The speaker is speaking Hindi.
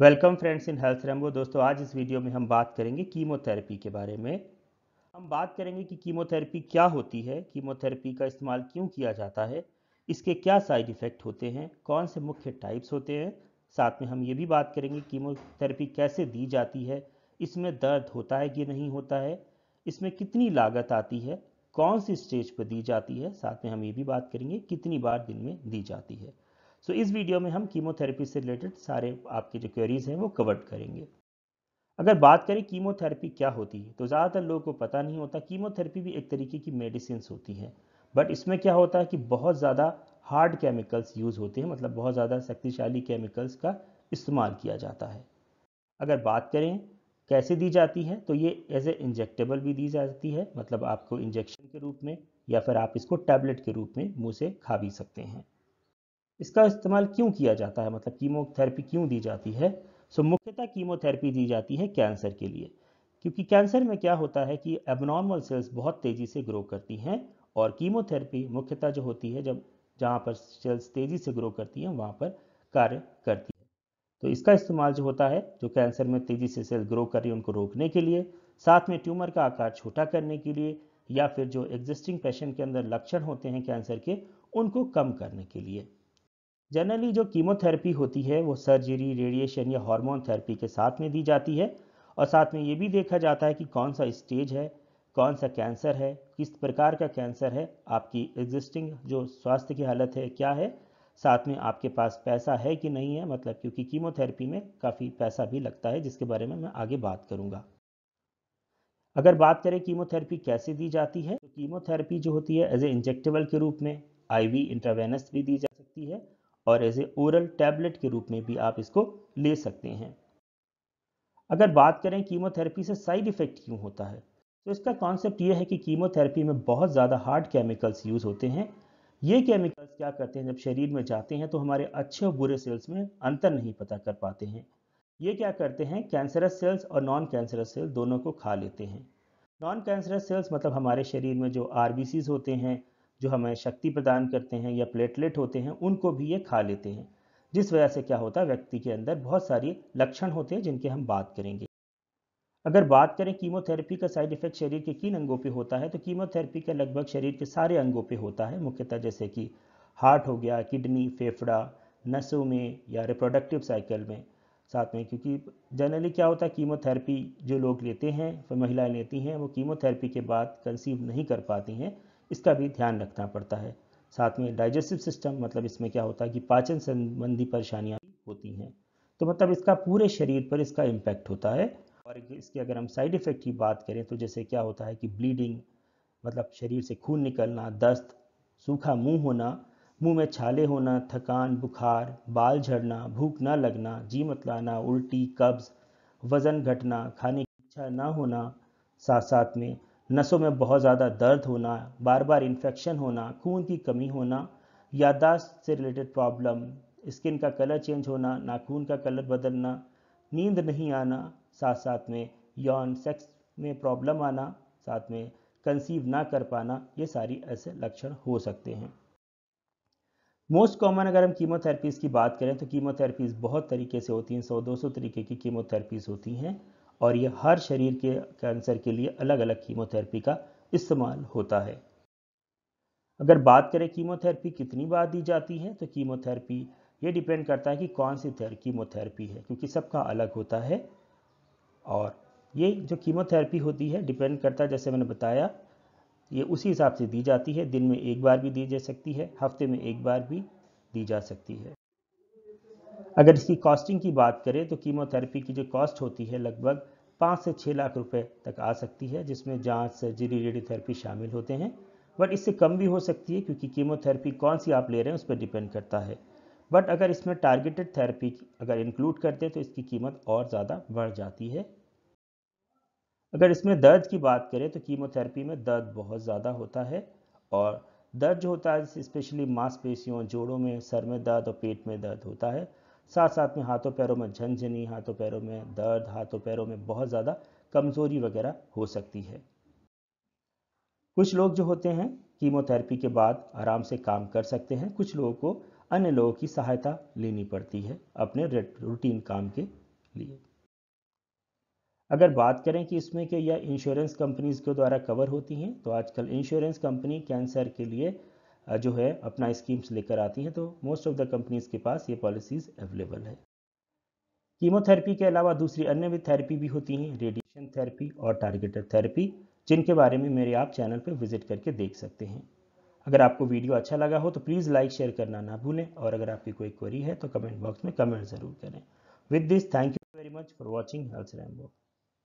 welcome friends in Health Rambo दोस्तों आज इस वीडियो में हम बात करेंगे कीमोथेरेपी के बारे में हम बात करेंगे कि कीमोथेरेपी क्या होती है कीमोथेरेपी का इस्तेमाल क्यों किया जाता है इसके क्या साइड इफ़ेक्ट होते हैं कौन से मुख्य टाइप्स होते हैं साथ में हम ये भी बात करेंगे कीमोथेरेपी कैसे दी जाती है इसमें दर्द होता है कि नहीं होता है इसमें कितनी लागत आती है कौन सी स्टेज पर दी जाती है साथ में हम ये भी बात करेंगे कितनी बार दिन में दी जाती है सो so, इस वीडियो में हम कीमोथेरेपी से रिलेटेड सारे आपके जो क्वेरीज हैं वो कवर करेंगे अगर बात करें कीमोथेरेपी क्या होती है तो ज़्यादातर लोगों को पता नहीं होता कीमोथेरेपी भी एक तरीके की मेडिसिन होती है बट इसमें क्या होता है कि बहुत ज़्यादा हार्ड केमिकल्स यूज़ होते हैं मतलब बहुत ज़्यादा शक्तिशाली केमिकल्स का इस्तेमाल किया जाता है अगर बात करें कैसे दी जाती है तो ये एज ए इंजेक्टेबल भी दी जाती है मतलब आपको इंजेक्शन के रूप में या फिर आप इसको टैबलेट के रूप में मुँह से खा भी सकते हैं इसका इस्तेमाल क्यों किया जाता है मतलब कीमोथेरेपी क्यों दी जाती है सो मुख्यतः कीमोथेरेपी दी जाती है कैंसर के लिए क्योंकि कैंसर में क्या होता है कि एबनॉर्मल सेल्स बहुत तेज़ी से ग्रो करती हैं और कीमोथेरेपी मुख्यतः जो होती है जब जहाँ पर सेल्स तेज़ी से ग्रो करती हैं वहाँ पर कार्य करती है तो इसका इस्तेमाल जो होता है जो कैंसर में तेज़ी से सेल ग्रो कर रही है उनको रोकने के लिए साथ में ट्यूमर का आकार छोटा करने के लिए या फिर जो एग्जिस्टिंग पेशेंट के अंदर लक्षण होते हैं कैंसर के उनको कम करने के लिए जनरली जो कीमोथेरेपी होती है वो सर्जरी रेडिएशन या हार्मोन थेरेपी के साथ में दी जाती है और साथ में ये भी देखा जाता है कि कौन सा स्टेज है कौन सा कैंसर है किस प्रकार का कैंसर है आपकी एग्जिस्टिंग जो स्वास्थ्य की हालत है क्या है साथ में आपके पास पैसा है कि नहीं है मतलब क्योंकि कीमोथेरेपी में काफ़ी पैसा भी लगता है जिसके बारे में मैं आगे बात करूँगा अगर बात करें कीमोथेरेपी कैसे दी जाती है तो कीमोथेरेपी जो होती है एज ए इंजेक्टेबल के रूप में आईवी इंट्रावेनस भी दी जा सकती है और एज ए ओरल टैबलेट के रूप में भी आप इसको ले सकते हैं अगर बात करें कीमोथेरेपी से साइड इफ़ेक्ट क्यों होता है तो इसका कॉन्सेप्ट यह है कि कीमोथेरेपी में बहुत ज़्यादा हार्ड केमिकल्स यूज़ होते हैं ये केमिकल्स क्या करते हैं जब शरीर में जाते हैं तो हमारे अच्छे और बुरे सेल्स में अंतर नहीं पता कर पाते हैं ये क्या करते हैं कैंसरस सेल्स और नॉन कैंसरस सेल्स दोनों को खा लेते हैं नॉन कैंसरस सेल्स मतलब हमारे शरीर में जो आर होते हैं जो हमें शक्ति प्रदान करते हैं या प्लेटलेट होते हैं उनको भी ये खा लेते हैं जिस वजह से क्या होता है व्यक्ति के अंदर बहुत सारी लक्षण होते हैं जिनके हम बात करेंगे अगर बात करें कीमोथेरेपी का साइड इफेक्ट शरीर के किन अंगों पे होता है तो कीमोथेरेपी का लगभग शरीर के सारे अंगों पे होता है मुख्यतः जैसे कि हार्ट हो गया किडनी फेफड़ा नसों में या रिप्रोडक्टिव साइकिल में साथ में क्योंकि जनरली क्या होता है कीमोथेरेपी जो लोग लेते हैं महिलाएं लेती हैं वो कीमोथेरेपी के बाद कंसीव नहीं कर पाती हैं इसका भी ध्यान रखना पड़ता है साथ में डाइजेस्टिव सिस्टम मतलब इसमें क्या होता है कि पाचन संबंधी परेशानियाँ होती हैं तो मतलब इसका पूरे शरीर पर इसका इम्पैक्ट होता है और इसके अगर हम साइड इफ़ेक्ट की बात करें तो जैसे क्या होता है कि ब्लीडिंग मतलब शरीर से खून निकलना दस्त सूखा मुंह होना मुंह में छाले होना थकान बुखार बाल झड़ना भूख ना लगना जी मतलाना उल्टी कब्ज़ वज़न घटना खाने की इच्छा ना होना साथ साथ में नसों में बहुत ज़्यादा दर्द होना बार बार इन्फेक्शन होना खून की कमी होना याददाश्त से रिलेटेड प्रॉब्लम स्किन का कलर चेंज होना नाखून का कलर बदलना नींद नहीं आना साथ साथ में यौन सेक्स में प्रॉब्लम आना साथ में कंसीव ना कर पाना ये सारी ऐसे लक्षण हो सकते हैं मोस्ट कॉमन अगर हम कीमोथेरेपीज़ की बात करें तो कीमोथेरेपीज़ बहुत तरीके से होती हैं सौ दो सौ तरीके की कीमोथेरेपीज़ होती हैं और यह हर शरीर के कैंसर के लिए अलग अलग कीमोथेरेपी का इस्तेमाल होता है अगर बात करें कीमोथेरेपी कितनी बार दी जाती है तो कीमोथेरेपी ये डिपेंड करता है कि कौन सी कीमोथेरेपी है क्योंकि सबका अलग होता है और ये जो कीमोथेरेपी होती है डिपेंड करता है जैसे मैंने बताया ये उसी हिसाब से दी जाती है दिन में एक बार भी दी जा सकती है हफ्ते में एक बार भी दी जा सकती है अगर इसकी कॉस्टिंग की बात करें तो कीमोथेरेपी की जो कॉस्ट होती है लगभग पाँच से छः लाख रुपए तक आ सकती है जिसमें जांच सर्जरी रेडियोथेरेपी शामिल होते हैं बट इससे कम भी हो सकती है क्योंकि कीमोथेरेपी कौन सी आप ले रहे हैं उस पर डिपेंड करता है बट अगर इसमें टारगेटेड थेरेपी अगर इंक्लूड करते हैं तो इसकी कीमत और ज़्यादा बढ़ जाती है अगर इसमें दर्द की बात करें तो कीमोथेरेपी में दर्द बहुत ज़्यादा होता है और दर्द जो होता है स्पेशली मांसपेशियों जोड़ों में सर में दर्द और पेट में दर्द होता है साथ साथ में हाथों पैरों में झंझनी हाथों पैरों में दर्द हाथों पैरों में बहुत ज़्यादा कमज़ोरी वगैरह हो सकती है कुछ लोग जो होते हैं कीमोथेरेपी के बाद आराम से काम कर सकते हैं कुछ लोगों को अन्य लोगों की सहायता लेनी पड़ती है अपने रूटीन काम के लिए अगर बात करें कि इसमें के यह इंश्योरेंस कंपनीज के द्वारा कवर होती हैं तो आजकल इंश्योरेंस कंपनी कैंसर के लिए जो है अपना स्कीम्स लेकर आती हैं तो मोस्ट ऑफ द कंपनीज़ के पास ये पॉलिसीज़ अवेलेबल है कीमोथेरेपी के अलावा दूसरी अन्य भी थेरेपी भी होती हैं रेडिएशन थेरेपी और टारगेटेड थेरेपी जिनके बारे में मेरे आप चैनल पर विजिट करके देख सकते हैं अगर आपको वीडियो अच्छा लगा हो तो प्लीज़ लाइक शेयर करना ना भूलें और अगर आपकी कोई क्वेरी है तो कमेंट बॉक्स में कमेंट ज़रूर करें with this thank you very much for watching Health Rambo